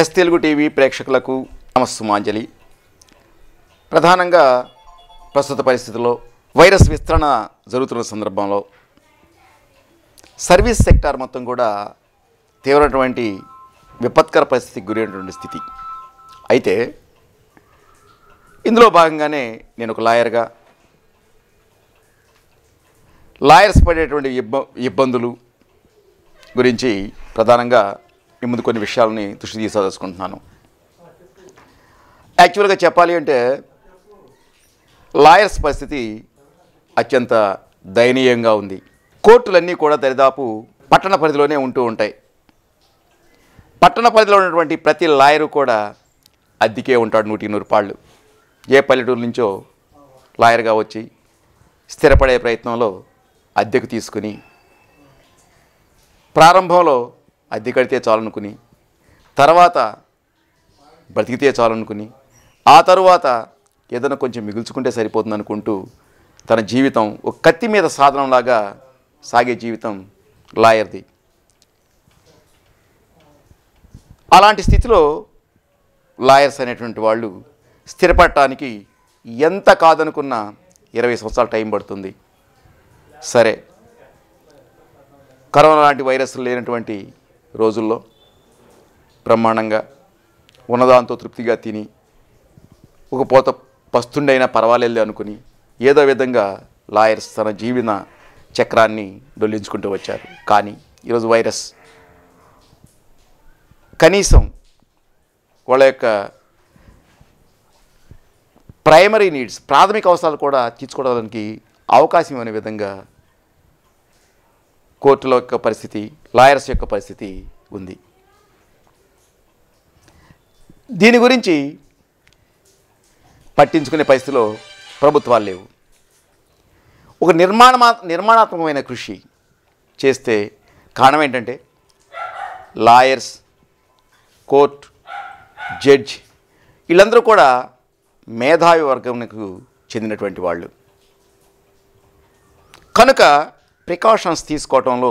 yes Telugu TV ప్రేక్షకులకు నమస్సుమాంజలి ప్రధానంగా ప్రస్తుత పరిస్థితుల్లో వైరస్ విస్తరణ జరుగుతున్న సందర్భంలో సర్వీస్ సెక్టార్ మొత్తం కూడా తీవ్రమైనటువంటి విపత్కర పరిస్థితికి గురైనటువంటి స్థితి అయితే ఇందులో భాగంగానే నేను ఒక లాయర్గా లాయర్స్ పడేటువంటి ఇబ్బ ఇబ్బందులు గురించి ప్రధానంగా ఈ ముందు కొన్ని విషయాలని దృష్టి తీసుకోదలుచుకుంటున్నాను యాక్చువల్గా చెప్పాలి అంటే లాయర్స్ పరిస్థితి అత్యంత దయనీయంగా ఉంది కోర్టులన్నీ కూడా దరిదాపు పట్టణ పరిధిలోనే ఉంటూ ఉంటాయి పట్టణ పరిధిలో ఉన్నటువంటి ప్రతి లాయరు కూడా అద్దెకే ఉంటాడు నూటి నూరు పాళ్ళు ఏ పల్లెటూరు నుంచో లాయర్గా వచ్చి స్థిరపడే ప్రయత్నంలో అద్దెకు తీసుకుని ప్రారంభంలో అద్దె కడితే చాలనుకుని తర్వాత బ్రతికితే చాలనుకుని ఆ తరువాత ఏదైనా కొంచెం మిగుల్చుకుంటే సరిపోతుంది అనుకుంటూ తన జీవితం ఒక కత్తి మీద సాధనంలాగా సాగే జీవితం లాయర్ది అలాంటి స్థితిలో లాయర్స్ అనేటువంటి వాళ్ళు స్థిరపడటానికి ఎంత కాదనుకున్నా ఇరవై సంవత్సరాలు టైం పడుతుంది సరే కరోనా లాంటి వైరస్లు లేనటువంటి రోజుల్లో బ్రహ్మాండంగా ఉన్నదాంతో తృప్తిగా తిని ఒక పూత పస్తుండైనా పర్వాలేదు అనుకుని ఏదో విధంగా లాయర్స్ తన జీవన చక్రాన్ని డొల్లించుకుంటూ వచ్చారు కానీ ఈరోజు వైరస్ కనీసం వాళ్ళ యొక్క ప్రైమరీ నీడ్స్ ప్రాథమిక అవసరాలు కూడా తీర్చుకోవడానికి అవకాశం అనే విధంగా కోర్టుల యొక్క పరిస్థితి లాయర్స్ యొక్క పరిస్థితి ఉంది దీని గురించి పట్టించుకునే పరిస్థితిలో ప్రభుత్వాలు లేవు ఒక నిర్మాణమా నిర్మాణాత్మకమైన కృషి చేస్తే కారణం ఏంటంటే లాయర్స్ కోర్ట్ జడ్జ్ వీళ్ళందరూ కూడా మేధావి వర్గంకు చెందినటువంటి వాళ్ళు కనుక ప్రికాషన్స్ తీసుకోవటంలో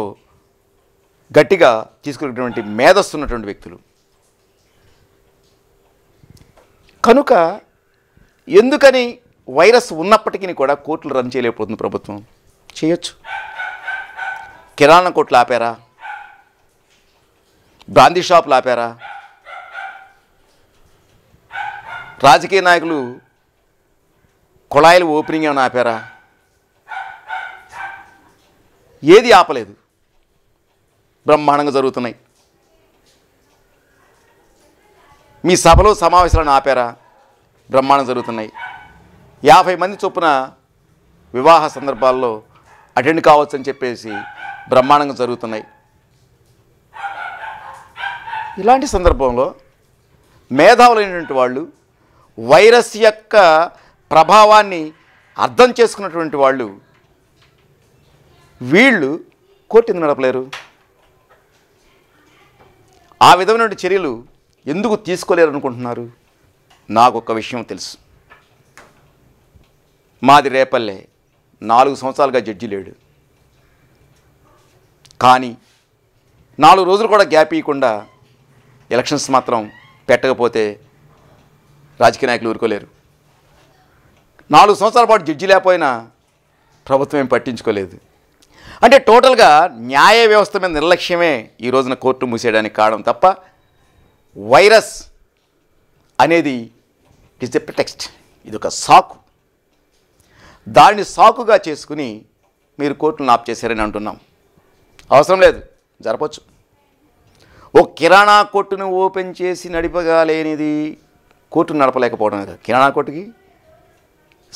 గట్టిగా తీసుకునేటువంటి మేధస్సు ఉన్నటువంటి వ్యక్తులు కనుక ఎందుకని వైరస్ ఉన్నప్పటికీ కూడా కోర్టులు రన్ చేయలేకపోతుంది ప్రభుత్వం చేయొచ్చు కిరాణా కోట్లు ఆపారా బ్రాందీ షాపులు ఆపారా రాజకీయ నాయకులు కుళాయిలు ఓపెనింగ్ ఏమైనా ఆపారా ఏది ఆపలేదు బ్రహ్మాండంగా జరుగుతున్నాయి మీ సభలో సమావేశాలను ఆపారా బ్రహ్మాండం జరుగుతున్నాయి యాభై మంది చొప్పున వివాహ సందర్భాల్లో అటెండ్ కావచ్చని చెప్పేసి బ్రహ్మాండంగా జరుగుతున్నాయి ఇలాంటి సందర్భంలో మేధావులైనటువంటి వాళ్ళు వైరస్ యొక్క ప్రభావాన్ని అర్థం చేసుకున్నటువంటి వాళ్ళు వీళ్ళు కోర్టు ఎందుకు నడపలేరు ఆ విధమైనటువంటి చర్యలు ఎందుకు తీసుకోలేరు అనుకుంటున్నారు నాకు ఒక విషయం తెలుసు మాది రేపల్లే నాలుగు సంవత్సరాలుగా జడ్జి లేడు కానీ నాలుగు రోజులు కూడా గ్యాప్ ఇవ్వకుండా ఎలక్షన్స్ మాత్రం పెట్టకపోతే రాజకీయ నాయకులు ఊరుకోలేరు నాలుగు సంవత్సరాల పాటు జడ్జి లేకపోయినా ప్రభుత్వం ఏం పట్టించుకోలేదు అంటే టోటల్గా న్యాయ వ్యవస్థ మీద నిర్లక్ష్యమే ఈ రోజున కోర్టు మూసేయడానికి కారణం తప్ప వైరస్ అనేది ఇట్ ఇస్ ఎ ప్రిటెక్స్ట్ ఇది ఒక సాకు దాన్ని సాకుగా చేసుకుని మీరు కోర్టును ఆప్ చేశారని అంటున్నాం అవసరం లేదు జరపచ్చు ఓ కిరాణా కొట్టును ఓపెన్ చేసి నడిపగాలేనిది కోర్టును నడపలేకపోవడం కదా కిరాణా కొట్టుకి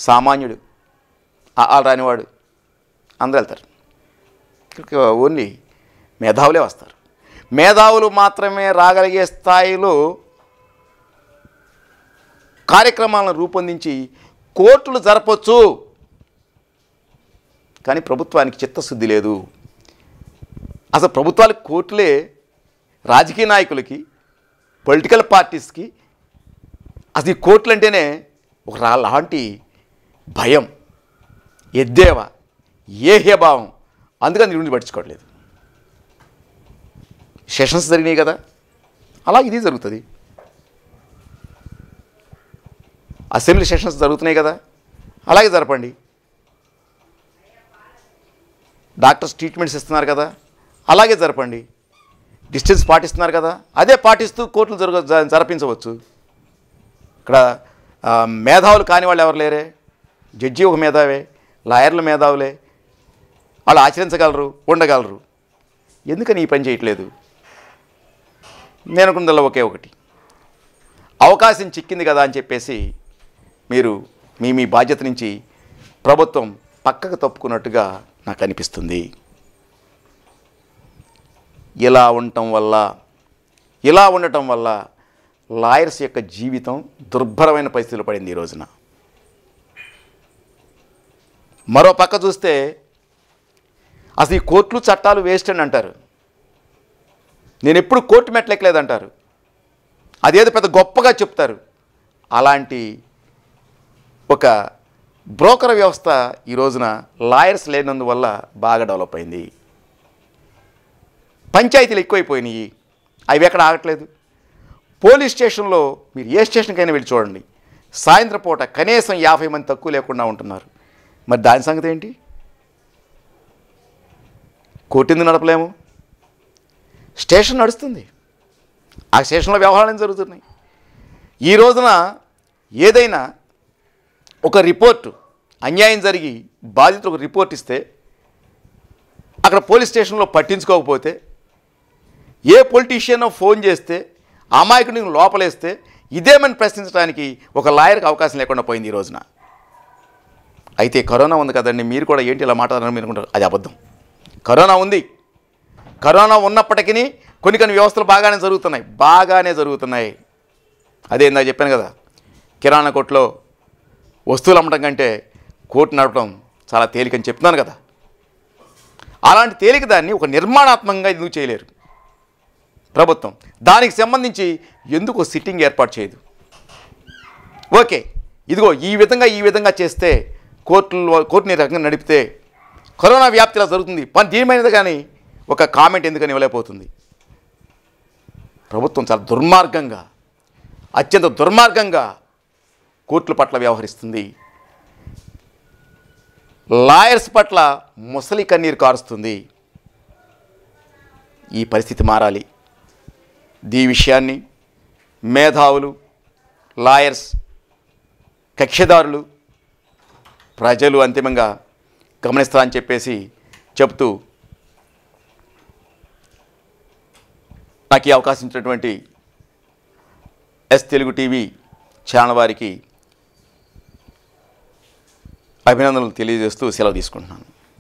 సామాన్యుడు ఆ రానివాడు అందరు వెళ్తారు ఓన్లీ మేధావులే వస్తారు మేధావులు మాత్రమే రాగలిగే స్థాయిలో కార్యక్రమాలను రూపొందించి కోర్టులు జరపచ్చు కానీ ప్రభుత్వానికి చిత్తశుద్ధి లేదు అసలు ప్రభుత్వాలు కోర్టులే రాజకీయ నాయకులకి పొలిటికల్ పార్టీస్కి అసలు ఈ కోర్టులు అంటేనే ఒక లాంటి భయం ఎద్దేవా ఏహ్యభావం అందుకని దీని గురించి పట్టించుకోవట్లేదు సెషన్స్ జరిగినాయి కదా అలా ఇది జరుగుతుంది అసెంబ్లీ సెషన్స్ జరుగుతున్నాయి కదా అలాగే జరపండి డాక్టర్స్ ట్రీట్మెంట్స్ ఇస్తున్నారు కదా అలాగే జరపండి డిస్టెన్స్ పాటిస్తున్నారు కదా అదే పాటిస్తూ కోర్టులు జరుగు జరిపించవచ్చు ఇక్కడ మేధావులు కాని వాళ్ళు ఎవరు లేరే జడ్జి ఒక మేధావే లాయర్లు మేధావులే వాళ్ళు ఆచరించగలరు ఉండగలరు ఎందుకని ఈ పని చేయట్లేదు నేను అనుకున్నదల్లా ఒకే ఒకటి అవకాశం చిక్కింది కదా అని చెప్పేసి మీరు మీ మీ బాధ్యత నుంచి ప్రభుత్వం పక్కకు తప్పుకున్నట్టుగా నాకు అనిపిస్తుంది ఇలా ఉండటం వల్ల ఇలా ఉండటం వల్ల లాయర్స్ యొక్క జీవితం దుర్భరమైన పరిస్థితులు పడింది ఈ రోజున మరో పక్క చూస్తే అసలు ఈ కోర్టులు చట్టాలు వేస్ట్ అని అంటారు నేను ఎప్పుడు కోర్టు మెట్లెక్కలేదంటారు అదేదో పెద్ద గొప్పగా చెప్తారు అలాంటి ఒక బ్రోకర్ వ్యవస్థ ఈ రోజున లాయర్స్ లేనందువల్ల బాగా డెవలప్ అయింది పంచాయతీలు ఎక్కువైపోయినాయి అవి ఎక్కడ ఆగట్లేదు పోలీస్ స్టేషన్లో మీరు ఏ స్టేషన్కైనా వెళ్ళి చూడండి సాయంత్రం పూట కనీసం యాభై మంది తక్కువ లేకుండా ఉంటున్నారు మరి దాని సంగతి ఏంటి కొట్టింది నడపలేము స్టేషన్ నడుస్తుంది ఆ స్టేషన్లో వ్యవహారాలు జరుగుతున్నాయి ఈ రోజున ఏదైనా ఒక రిపోర్టు అన్యాయం జరిగి బాధితులు ఒక రిపోర్ట్ ఇస్తే అక్కడ పోలీస్ స్టేషన్లో పట్టించుకోకపోతే ఏ పొలిటీషియన్ ఫోన్ చేస్తే అమాయకుడిని లోపలేస్తే ఇదేమని ప్రశ్నించడానికి ఒక లాయర్కి అవకాశం లేకుండా పోయింది ఈ రోజున అయితే కరోనా ఉంది కదండి మీరు కూడా ఏంటి ఇలా మాట్లాడాలని మీరు అది అబద్ధం కరోనా ఉంది కరోనా ఉన్నప్పటికీ కొన్ని కొన్ని వ్యవస్థలు బాగానే జరుగుతున్నాయి బాగానే జరుగుతున్నాయి అదే ఇందాక చెప్పాను కదా కిరాణా కొట్లో వస్తువులు అమ్మటం కంటే కోర్టు నడపడం చాలా తేలికని చెప్తున్నాను కదా అలాంటి తేలిక దాన్ని ఒక నిర్మాణాత్మకంగా ఎందుకు చేయలేరు ప్రభుత్వం దానికి సంబంధించి ఎందుకు సిట్టింగ్ ఏర్పాటు చేయదు ఓకే ఇదిగో ఈ విధంగా ఈ విధంగా చేస్తే కోర్టు కోర్టుని రకంగా నడిపితే కరోనా వ్యాప్తి ఇలా జరుగుతుంది పని దీనిమైనది కానీ ఒక కామెంట్ ఎందుకని ఇవ్వలేకపోతుంది ప్రభుత్వం చాలా దుర్మార్గంగా అత్యంత దుర్మార్గంగా కోర్టుల పట్ల వ్యవహరిస్తుంది లాయర్స్ పట్ల ముసలి కన్నీరు కారుస్తుంది ఈ పరిస్థితి మారాలి దీ విషయాన్ని మేధావులు లాయర్స్ కక్షదారులు ప్రజలు అంతిమంగా గమనిస్తా అని చెప్పేసి చెప్తూ నాకు ఈ అవకాశం ఇచ్చినటువంటి ఎస్ తెలుగు టీవీ ఛానల్ వారికి అభినందనలు తెలియజేస్తూ సెలవు తీసుకుంటున్నాను